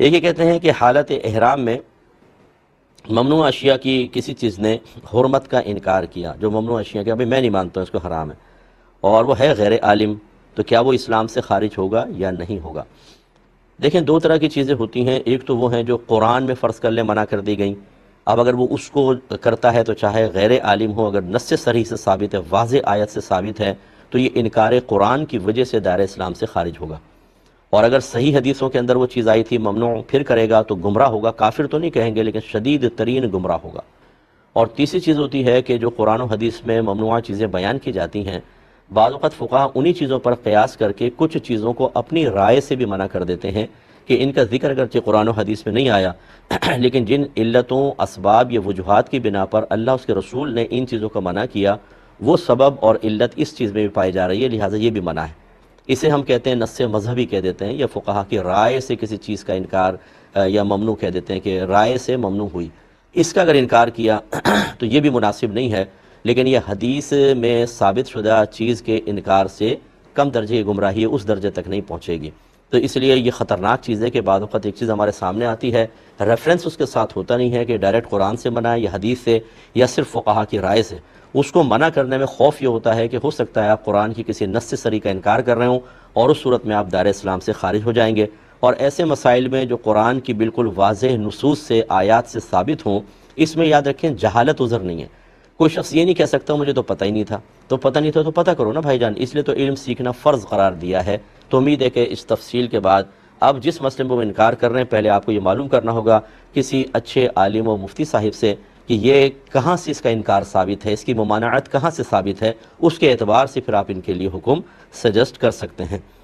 एक ये कहते हैं कि हालत एहराम में ममनू अशिया की किसी चीज़ ने हरमत का इनकार किया जो ममनू अशिया के अभी मैं नहीं मानता इसको हराम है और वह है गैर आलिम तो क्या वो इस्लाम से खारिज होगा या नहीं होगा देखें दो तरह की चीज़ें होती हैं एक तो वो हैं जो कुरान में फ़र्ज़ कर ले मना कर दी गई अब अगर वो उसको करता है तो चाहे गैर आलिम हो अगर नस् सरी से साबित है वाज आयत से साबित है तो ये इनकार कुरान की वजह से दायरा इस्लाम से खारिज होगा और अगर सही हदीसों के अंदर वो चीज़ आई थी ममनू फिर करेगा तो गुमराह होगा काफिर तो नहीं कहेंगे लेकिन शदीद तरीन गुमराह होगा और तीसरी चीज़ होती है कि जो कुरान हदीस में ममनुआ चीज़ें बयान की जाती हैं बाज़त फ़ुका उन्हीं चीज़ों पर क़यास करके कुछ चीज़ों को अपनी राय से भी मना कर देते हैं कि इनका जिक्र अगरचे कुरान हदीस में नहीं आया लेकिन जिन इल्लतों इसबाब या वजूहत की बिना पर अल्लाह उसके रसूल ने इन चीज़ों का मना किया वो सबब और इल्लत इस चीज़ में भी पाई जा रही है लिहाजा ये भी मना है इसे हम कहते हैं नस्स मजहबी कह देते हैं या फ़ुकाहा की राय से किसी चीज़ का इनकार या ममनू कह देते हैं कि राय से ममनू हुई इसका अगर इनकार किया तो ये भी मुनासिब नहीं है लेकिन यह हदीस में साबित शुदा चीज़ के इनकार से कम दर्जे की गुमराही उस दर्जे तक नहीं पहुँचेगी तो इसलिए यह ख़तरनाक चीज़ है कि बाद एक चीज़ हमारे सामने आती है रेफरेंस उसके साथ होता नहीं है कि डायरेक्ट कुरान से बनाए या हदीस से या सिर्फ फ़ुकाहा की राय से उसको मना करने में खौफ ये होता है कि हो सकता है आप कुरान की किसी नस् सरी का इनकार कर रहे हों और उस सूरत में आप दार इस्लाम से खारिज हो जाएंगे और ऐसे मसाइल में जो कुरान की बिल्कुल वाज नसूस से आयात से साबित हों इसमें याद रखें जहालत उज़र नहीं है कोई शख्स ये नहीं कह सकता मुझे तो पता ही नहीं था तो पता नहीं था तो पता करो ना भाईजान इसलिए तो इल्म सीखना फ़र्ज़ करार दिया है तो उम्मीद है कि इस तफसील के बाद अब जिस मसले में वो इनकार कर रहे हैं पहले आपको ये मालूम करना होगा किसी अच्छे आलिम व मुफ्ती साहिब से कि ये कहाँ से इसका इनकार साबित है इसकी ममानत कहाँ से साबित है उसके एतबार से फिर आप इनके लिए हुक्म सजेस्ट कर सकते हैं